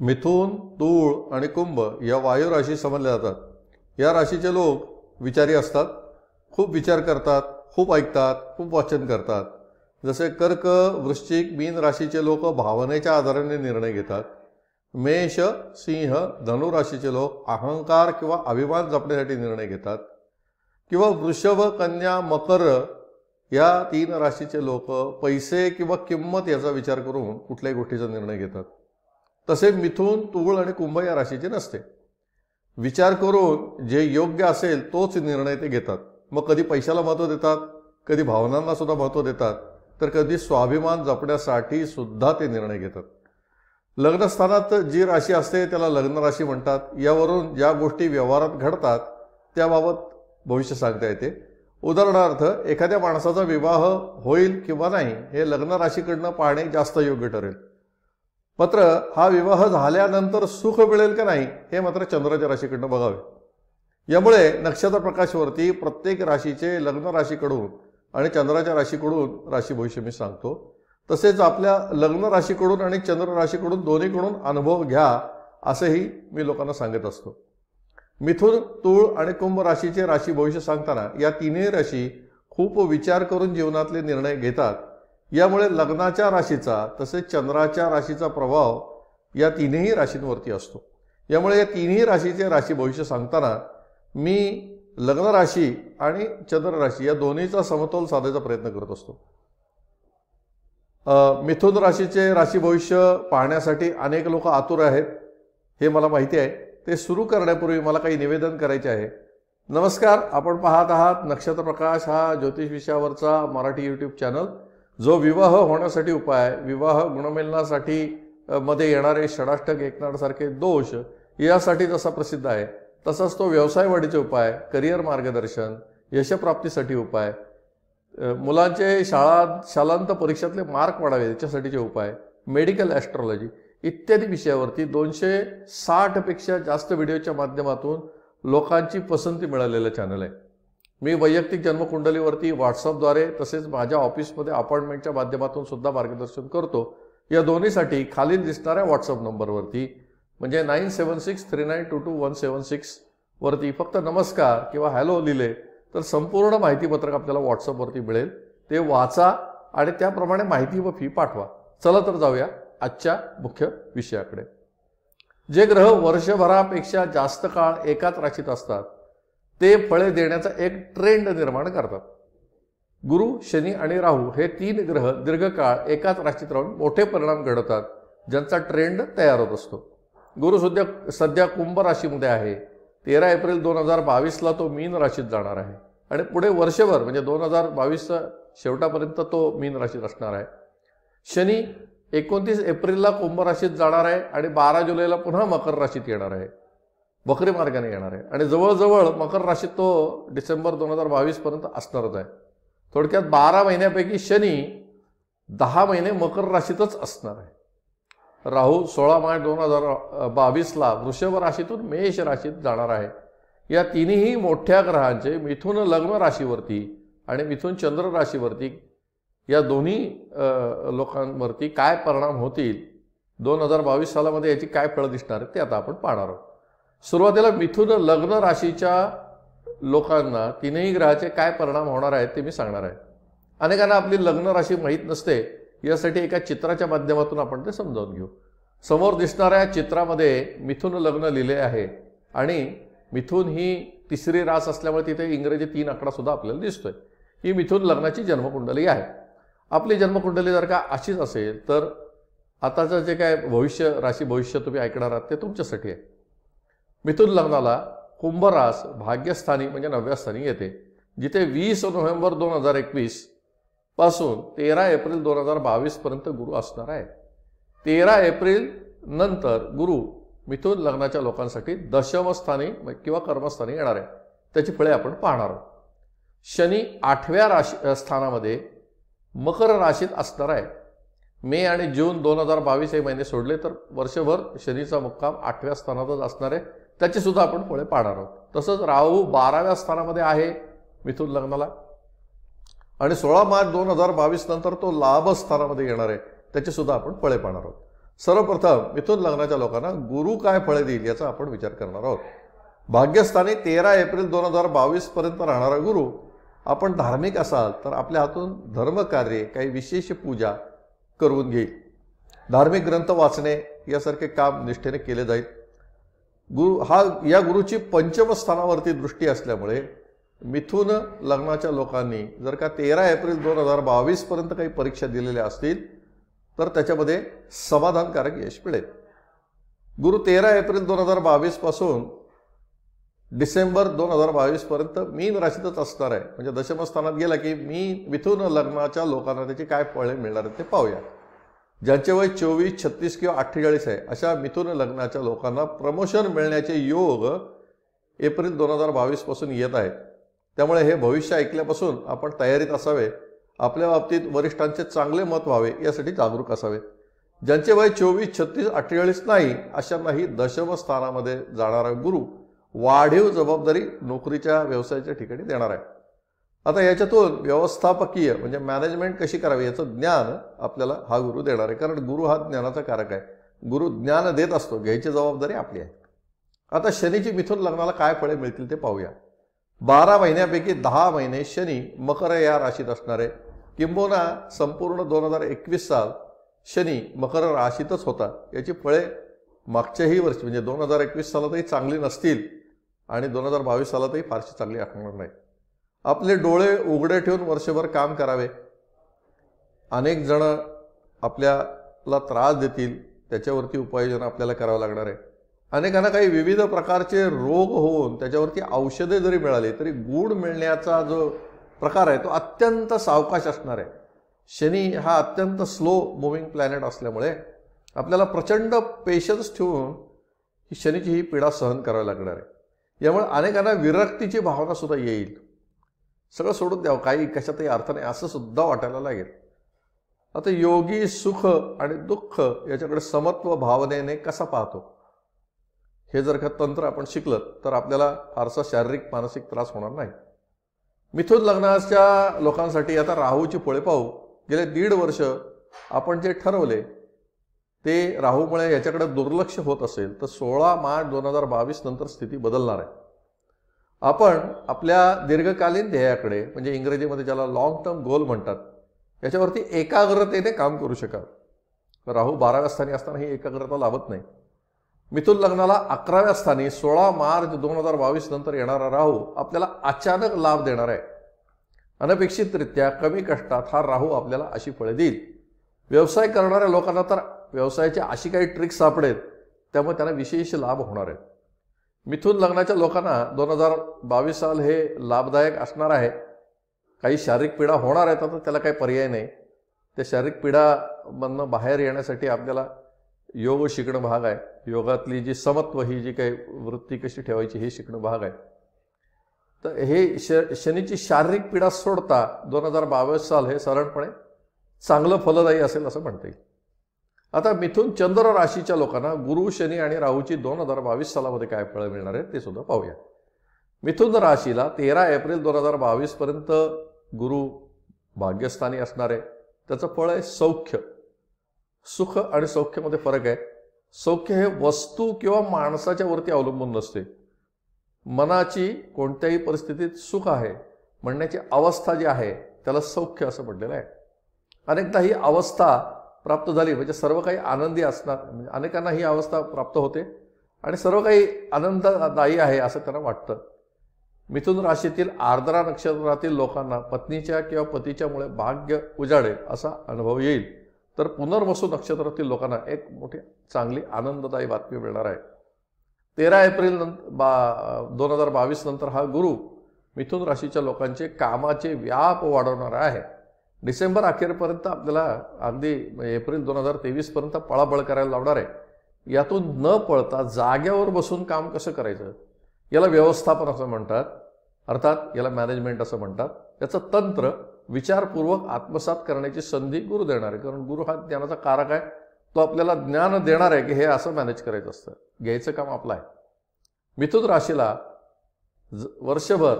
मिथून तूळ आणि कुंभ या वायू राशी समजल्या जातात या राशीचे लोक विचारी असतात खूप विचार करतात खूप ऐकतात खूप वाचन करतात जसे कर्क वृश्चिक मीन राशीचे लोक भावनेच्या आधाराने निर्णय घेतात मेष सिंह धनु राशीचे लोक अहंकार किंवा अभिमान जपण्यासाठी निर्णय घेतात किंवा वृषभ कन्या मकर या तीन राशीचे लोक पैसे किंवा किंमत याचा विचार करून कुठल्याही गोष्टीचा निर्णय घेतात तसे मिथून तुळ आणि कुंभ या राशीचे नसते विचार करून जे योग्य असेल तोच निर्णय ते घेतात मग कधी पैशाला महत्त्व देतात कधी भावनांना सुद्धा महत्त्व देतात तर कधी स्वाभिमान जपण्यासाठी सुद्धा ते निर्णय घेतात लग्नस्थानात जी राशी असते त्याला लग्न राशी म्हणतात यावरून ज्या गोष्टी व्यवहारात घडतात त्याबाबत भविष्य सांगता येते उदाहरणार्थ एखाद्या माणसाचा विवाह होईल किंवा नाही हे लग्न राशीकडनं पाहणे जास्त योग्य ठरेल मात्र हा विवाह झाल्यानंतर सुख मिळेल का नाही हे मात्र चंद्राच्या राशीकडनं बघावे यामुळे नक्षत्र प्रकाशवरती प्रत्येक राशीचे लग्न राशीकडून आणि चंद्राच्या राशीकडून राशी भविष्य मी सांगतो तसेच आपल्या लग्न राशीकडून आणि चंद्र राशीकडून दोन्हीकडून अनुभव घ्या असंही मी लोकांना सांगत असतो मिथुन तूळ आणि कुंभ राशीचे राशी भविष्य सांगताना या तिन्ही राशी खूप विचार करून जीवनातले निर्णय घेतात यामुळे लग्नाच्या राशीचा तसेच चंद्राच्या राशीचा प्रभाव या तिन्ही राशींवरती असतो यामुळे या तिन्ही राशीचे राशी भविष्य सांगताना मी लग्न राशी आणि चंद्र राशी या दोन्हीचा समतोल साधायचा प्रयत्न करत असतो मिथुन राशीचे राशी भविष्य पाहण्यासाठी अनेक लोक आतुर आहेत हे मला माहिती आहे ते सुरू करण्यापूर्वी मला काही निवेदन करायचे आहे नमस्कार आपण पाहत आहात नक्षत्र प्रकाश हा ज्योतिष विषयावरचा मराठी यूट्यूब चॅनल जो विवाह होण्यासाठी उपाय विवाह गुणमेलनासाठी मध्ये येणारे षडाष्टक सारखे दोष यासाठी जसा प्रसिद्ध आहे तसाच तो व्यवसाय वाढीचे उपाय करिअर मार्गदर्शन यशप्राप्तीसाठी उपाय मुलांचे शाळा शालांत परीक्षातले मार्क वाढावे याच्यासाठीचे उपाय मेडिकल ॲस्ट्रॉलॉजी इत्यादी विषयावरती दोनशे साठपेक्षा जास्त व्हिडिओच्या माध्यमातून लोकांची पसंती मिळालेलं चॅनल आहे मी वैयक्तिक जन्मकुंडलीवरती व्हॉट्सअपद्वारे तसेच माझ्या ऑफिसमध्ये अपॉइंटमेंटच्या माध्यमातून सुद्धा मार्गदर्शन करतो या दोन्हीसाठी खालील दिसणाऱ्या व्हॉट्सअप नंबरवरती म्हणजे nine seven six three nine two two one seven six वरती फक्त नमस्कार किंवा हॅलो लिहिले तर संपूर्ण माहितीपत्रक आपल्याला व्हॉट्सअपवरती मिळेल ते वाचा आणि त्याप्रमाणे माहिती व फी पाठवा चला तर जाऊया आजच्या मुख्य विषयाकडे जे ग्रह वर्षभरापेक्षा जास्त काळ एकाच राशीत असतात ते फळे देण्याचा एक ट्रेंड निर्माण करतात गुरु शनी आणि राहू हे तीन ग्रह दीर्घकाळ एकाच राशीत राहून मोठे परिणाम घडवतात ज्यांचा ट्रेंड तयार होत असतो गुरु सध्या सध्या कुंभ राशीमध्ये आहे तेरा एप्रिल दोन हजार बावीसला तो मीन राशीत जाणार आहे आणि पुढे वर्षभर म्हणजे दोन हजार बावीसच्या शेवटापर्यंत तो मीन राशीत असणार आहे शनी एकोणतीस एप्रिलला कुंभ राशीत जाणार आहे आणि बारा जुलैला पुन्हा मकर राशीत येणार आहे बकरी मार्गाने येणार आहे आणि जवळजवळ मकर राशीत तो डिसेंबर दोन हजार बावीसपर्यंत असणारच आहे थोडक्यात बारा महिन्यापैकी शनी दहा महिने मकर राशीतच असणार आहे राहू सोळा मार्च दोन हजार बावीसला वृषभ राशीतून मेष राशीत जाणार आहे या तिन्ही मोठ्या ग्रहांचे मिथून लग्न राशीवरती आणि मिथून चंद्र राशीवरती या दोन्ही लोकांवरती काय परिणाम होतील दोन हजार बावीस सालामध्ये याची काय फळं दिसणार आहेत ते आता आपण पाहणार आहोत सुरुवातीला मिथुन लग्न राशीच्या लोकांना तीनही ग्रहाचे काय परिणाम होणार आहेत ते मी सांगणार आहे अनेकांना आपली लग्न राशी माहीत नसते यासाठी एका चित्राच्या माध्यमातून आपण ते समजावून घेऊ समोर दिसणाऱ्या चित्रामध्ये मिथुन लग्न लिहिले आहे आणि मिथुन ही तिसरी रास असल्यामुळे तिथे इंग्रजी तीन आकडा सुद्धा आपल्याला दिसतोय ही मिथुन लग्नाची जन्मकुंडली आहे आपली जन्मकुंडली जर का अशीच असेल तर आताचं जे काय भविष्य राशी भविष्य तुम्ही ऐकणार आहात ते तुमच्यासाठी आहे मिथुन लग्नाला कुंभरास भाग्यस्थानी म्हणजे नवव्या स्थानी येते जिथे वीस नोव्हेंबर दोन हजार एकवीस पासून तेरा एप्रिल दोन हजार पर्यंत गुरु असणार आहे तेरा एप्रिल नंतर गुरु मिथून लग्नाच्या लोकांसाठी दशमस्थानी किंवा कर्मस्थानी येणार आहे त्याची फळे आपण पाहणार आहोत शनी आठव्या राशी स्थानामध्ये मकर राशीत असणार आहे मे आणि जून दोन हजार बावीस हे महिने सोडले तर वर्षभर शनीचा मुक्काम आठव्या स्थानातच असणार आहे त्याची सुद्धा आपण पुढे पाहणार आहोत तसंच राहू बाराव्या स्थानामध्ये आहे मिथून लग्नाला आणि सोळा मार्च दोन हजार बावीस नंतर तो लाभ स्थानामध्ये येणार आहे त्याची सुद्धा आपण फळे पाहणार आहोत सर्वप्रथम मिथून लग्नाच्या लोकांना गुरु काय फळे देईल याचा आपण विचार करणार आहोत भाग्यस्थानी तेरा एप्रिल दोन हजार बावीस पर्यंत राहणारा गुरु आपण धार्मिक असाल तर आपल्या हातून धर्मकार्ये काही विशेष पूजा करून घेईल धार्मिक ग्रंथ वाचणे यासारखे काम निष्ठेने केले जाईल गुरु हा या गुरुची पंचम स्थानावरती दृष्टी असल्यामुळे मिथून लग्नाच्या लोकांनी जर का तेरा एप्रिल दोन हजार बावीसपर्यंत काही परीक्षा दिलेल्या असतील तर त्याच्यामध्ये समाधानकारक यश मिळेल गुरु तेरा एप्रिल दोन हजार बावीसपासून डिसेंबर दोन हजार बावीसपर्यंत मीन राशीतच असणार आहे म्हणजे दशमस्थानात गेला की मी मिथून लग्नाच्या लोकांना त्याचे काय फळे मिळणार आहेत ते पाहूया ज्यांचे वय चोवीस छत्तीस किंवा अठ्ठेचाळीस आहे अशा मिथून लग्नाच्या लोकांना प्रमोशन मिळण्याचे योग एप्रिल दोन हजार बावीसपासून येत आहेत त्यामुळे हे भविष्य ऐकल्यापासून आपण तयारीत असावे आपल्या बाबतीत वरिष्ठांचे चांगले मत व्हावे यासाठी जागरूक असावे ज्यांचे वय चोवीस छत्तीस अठ्ठेचाळीस नाही अशांनाही दशमस्थानामध्ये जाणारा गुरु वाढीव जबाबदारी नोकरीच्या व्यवसायाच्या ठिकाणी देणार आहे आता याच्यातून व्यवस्थापकीय म्हणजे मॅनेजमेंट कशी करावी याचं ज्ञान आपल्याला हा गुरु देणार आहे कारण गुरु हा ज्ञानाचा कारक आहे गुरु ज्ञान देत असतो घ्यायची जबाबदारी आपली आहे आता शनीची मिथून लग्नाला काय फळे मिळतील ते पाहूया बारा महिन्यापैकी दहा महिने शनी मकर या राशीत असणार आहे किंबोना संपूर्ण दोन हजार एकवीस साल शनी मकर राशीतच होता याची फळे मागच्याही वर्षी म्हणजे दोन हजार एकवीस सालातही चांगली नसतील आणि दोन हजार बावीस सालातही फारशी चांगली आठवणार नाही आपले डोळे उघडे ठेवून वर्षभर काम करावे अनेक जण आपल्याला त्रास देतील त्याच्यावरती उपाययोजना आपल्याला करावं लागणार आहे अनेकांना काही विविध प्रकारचे रोग होऊन त्याच्यावरती औषधे जरी मिळाली तरी गुण मिळण्याचा जो प्रकार आहे तो अत्यंत सावकाश असणार आहे शनी हा अत्यंत स्लो मुव्हिंग प्लॅनेट असल्यामुळे आपल्याला प्रचंड पेशन्स ठेवून ही शनीची ही पीडा सहन करावी लागणार आहे यामुळे अनेकांना विरक्तीची भावना सुद्धा येईल सगळं सोडून द्यावं काही कशातही अर्थ नाही असं सुद्धा वाटायला लागेल आता योगी सुख आणि दुःख याच्याकडे समत्व भावनेने कसा पाहतो हे जर का तंत्र आपण शिकलं तर आपल्याला फारसा शारीरिक मानसिक त्रास होणार नाही मिथुन लग्नाच्या लोकांसाठी आता राहूची फळे पाहू गेले दीड वर्ष आपण जे ठरवले ते राहूमुळे याच्याकडे दुर्लक्ष होत असेल तर सोळा मार्च दोन हजार बावीस नंतर स्थिती बदलणार आहे आपण आपल्या दीर्घकालीन ध्येयाकडे म्हणजे इंग्रजीमध्ये ज्याला लॉंग टर्म गोल म्हणतात याच्यावरती एकाग्रतेने काम करू शकाल राहू बाराव्या स्थानी असताना ही एकाग्रता लाभत नाही मिथुन लग्नाला अकराव्या स्थानी सोळा मार्च दोन हजार बावीस नंतर येणारा राहू आपल्याला अचानक लाभ देणार आहे अनपेक्षितरित्या कमी कष्टात हा राहू आपल्याला अशी फळे देईल व्यवसाय करणाऱ्या लोकांना तर व्यवसायाची अशी काही ट्रिक्स सापडेल त्यामुळे त्यांना विशेष लाभ होणार आहेत मिथून लग्नाच्या लोकांना दोन हजार बावीस साल हे लाभदायक असणार आहे काही शारीरिक पीडा होणार आहे तर त्याला काही पर्याय नाही त्या शारीरिक पीडामधनं बाहेर येण्यासाठी आपल्याला योग शिकणं भाग आहे योगातली जी समत्व ही जी काही वृत्ती कशी ठेवायची हे शिकणं भाग आहे तर हे श शनीची शारीरिक पीडा सोडता दोन हजार बावीस साल हे सरळपणे चांगलं फलदायी असेल असं म्हणता येईल आता मिथून चंद्र राशीच्या लोकांना गुरु शनी आणि राहूची दोन हजार बावीस सालामध्ये काय फळं मिळणार आहे ते सुद्धा पाहूया मिथुन राशीला तेरा एप्रिल दोन हजार बावीसपर्यंत गुरु भाग्यस्थानी असणार आहे त्याचं फळ आहे सौख्य सुख आणि सौख्यमध्ये फरक आहे सौख्य हे वस्तू किंवा माणसाच्या वरती अवलंबून नसते मनाची कोणत्याही परिस्थितीत सुख आहे म्हणण्याची अवस्था जी आहे त्याला सौख्य असं म्हटलेलं आहे अनेकदा ही अवस्था प्राप्त झाली म्हणजे सर्व काही आनंदी असणार म्हणजे अनेकांना ही अवस्था प्राप्त होते आणि सर्व काही आनंददायी आहे असं त्यांना वाटतं मिथुन राशीतील आर्द्रा नक्षत्रातील लोकांना पत्नीच्या किंवा पतीच्यामुळे भाग्य उजाडेल असा अनुभव येईल तर पुनर्वसू नक्षत्रातील लोकांना एक मोठी चांगली आनंददायी बातमी मिळणार आहे तेरा एप्रिल नंतर बा दोन हजार बावीस नंतर हा गुरु मिथुन राशीच्या लोकांचे कामाचे व्याप वाढवणार आहे डिसेंबर अखेरपर्यंत आपल्याला अगदी एप्रिल दोन हजार पर्यंत पळापळ करायला लावणार आहे यातून न पळता जाग्यावर बसून काम कसं करायचं याला व्यवस्थापन असं म्हणतात अर्थात याला मॅनेजमेंट असं म्हणतात याचं तंत्र विचारपूर्वक आत्मसात करण्याची संधी गुरु देणार आहे कारण गुरु हा ज्ञानाचा कारक आहे तो आपल्याला ज्ञान देणार आहे की हे असं मॅनेज करायचं असतं घ्यायचं काम आपलं आहे मिथुन राशीला वर्षभर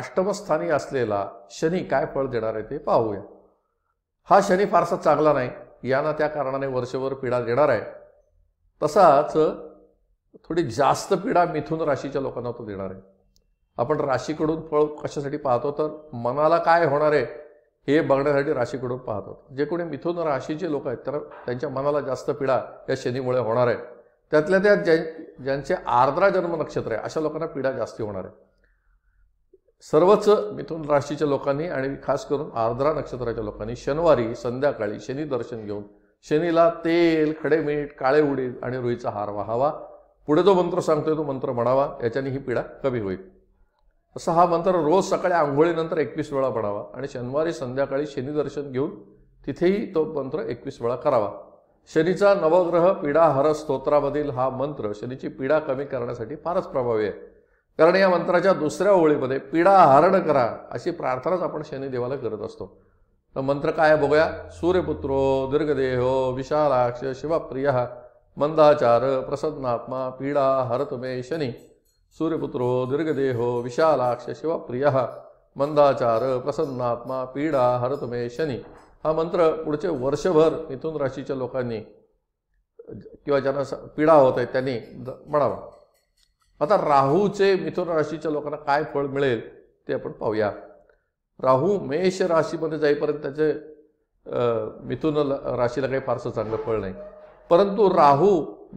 अष्टमस्थानी असलेला शनी काय फळ देणार आहे ते पाहूया हा शनी फारसा चांगला नाही यांना त्या कारणाने वर्षभर पीडा देणार आहे तसाच थोडी जास्त पीडा मिथून राशीच्या लोकांना तो देणार आहे आपण राशीकडून फळ कशासाठी पाहतो तर मनाला काय होणार आहे हे बघण्यासाठी राशीकडून पाहतो जे कोणी मिथून राशीचे लोक आहेत तर त्यांच्या मनाला जास्त पीडा या शनीमुळे होणार आहे त्यातल्या त्या ज्यां ज्यांचे आर्द्रा जन्म नक्षत्र आहे अशा लोकांना पीडा जास्ती होणार आहे सर्वच मिथून राशीच्या लोकांनी आणि खास करून आर्द्रा नक्षत्राच्या लोकांनी शनिवारी संध्याकाळी शनी दर्शन घेऊन शनीला तेल खडे मीठ काळे उडीद आणि रुईचा हार वाहावा पुढे जो मंत्र सांगतोय तो मंत्र म्हणावा याच्याने ही पीडा कमी होईल असा हा मंत्र रोज सकाळी आंघोळीनंतर एकवीस वेळा म्हणावा आणि शनिवारी संध्याकाळी दर्शन घेऊन तिथेही तो मंत्र एकवीस वेळा करावा शनीचा नवग्रह हर स्तोत्रामधील हा मंत्र शनीची पीडा कमी करण्यासाठी फारच प्रभावी आहे कारण या मंत्राच्या दुसऱ्या ओळीमध्ये पीडा हरण करा अशी प्रार्थनाच आपण देवाला करत असतो तर मंत्र काय बघूया सूर्यपुत्रो दीर्घदेहो विशालाक्ष शिवप्रिय मंदाचार प्रसन्नात्मा पीडा हरत मे शनी सूर्यपुत्रो दीर्घदेहो विशालाक्ष शिवप्रिय मंदाचार प्रसन्नात्मा पीडा हरत मे शनी हा मंत्र पुढचे वर्षभर मिथुन राशीच्या लोकांनी किंवा ज्यांना पीडा होत आहे त्यांनी म्हणावा आता राहूचे मिथुन राशीच्या लोकांना काय फळ मिळेल ते आपण पाहूया राहू मेष राशीमध्ये जाईपर्यंत त्याचे मिथुन राशीला काही फारसं चांगलं फळ नाही परंतु राहू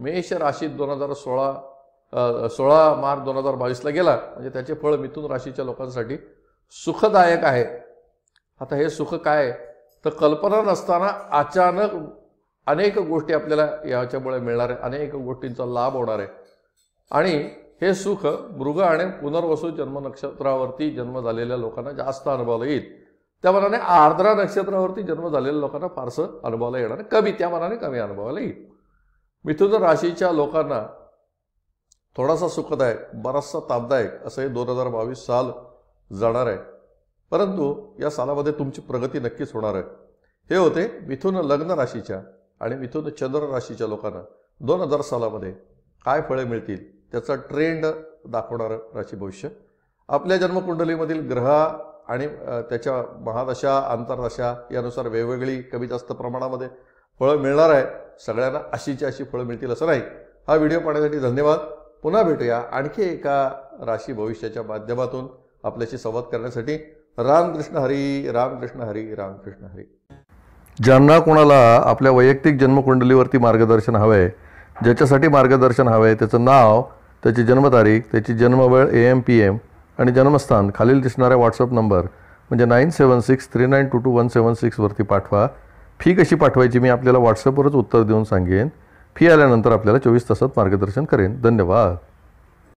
मेष राशीत दोन हजार सोळा सोळा मार्च दोन हजार बावीसला गेला म्हणजे त्याचे फळ मिथुन राशीच्या लोकांसाठी सुखदायक आहे आता हे सुख काय तर कल्पना नसताना अचानक अनेक गोष्टी आपल्याला याच्यामुळे मिळणार आहे अनेक गोष्टींचा लाभ होणार आहे आणि हे सुख मृग आणि पुनर्वसू जन्म नक्षत्रावरती जन्म झालेल्या लोकांना जास्त अनुभवला येईल त्या मनाने आर्द्रा नक्षत्रावरती जन्म झालेल्या लोकांना फारसं अनुभवला येणार कमी त्या मनाने कमी अनुभवाला येईल मिथुन राशीच्या लोकांना थोडासा सुखदायक बराचसा तापदायक असं हे दोन हजार बावीस साल जाणार आहे परंतु या सालामध्ये तुमची प्रगती नक्कीच होणार आहे हे होते मिथुन लग्न राशीच्या आणि मिथुन चंद्र राशीच्या लोकांना दोन हजार सालामध्ये काय फळे मिळतील त्याचा ट्रेंड दाखवणारं राशी भविष्य आपल्या जन्मकुंडलीमधील ग्रह आणि त्याच्या महादशा आंतरदशा यानुसार वेगवेगळी कमी जास्त प्रमाणामध्ये फळं मिळणार आहे सगळ्यांना अशीची अशी फळं मिळतील असं नाही हा व्हिडिओ पाहण्यासाठी धन्यवाद पुन्हा भेटूया आणखी एका राशी भविष्याच्या माध्यमातून आपल्याशी संवाद करण्यासाठी रामकृष्ण हरी रामकृष्ण हरी रामकृष्ण हरी ज्यांना कोणाला आपल्या वैयक्तिक जन्मकुंडलीवरती मार्गदर्शन हवं आहे ज्याच्यासाठी मार्गदर्शन हवं आहे त्याचं नाव त्याची जन्मतारीख त्याची जन्मवेळ ए एम पी एम आणि जन्मस्थान खालील दिसणाऱ्या व्हॉट्सअप नंबर म्हणजे nine seven six three nine two two one seven सिक्सवरती पाठवा फी कशी पाठवायची मी आपल्याला व्हॉट्सअपवरच उत्तर देऊन सांगेन फी आल्यानंतर आपल्याला चोवीस तासात मार्गदर्शन करेन धन्यवाद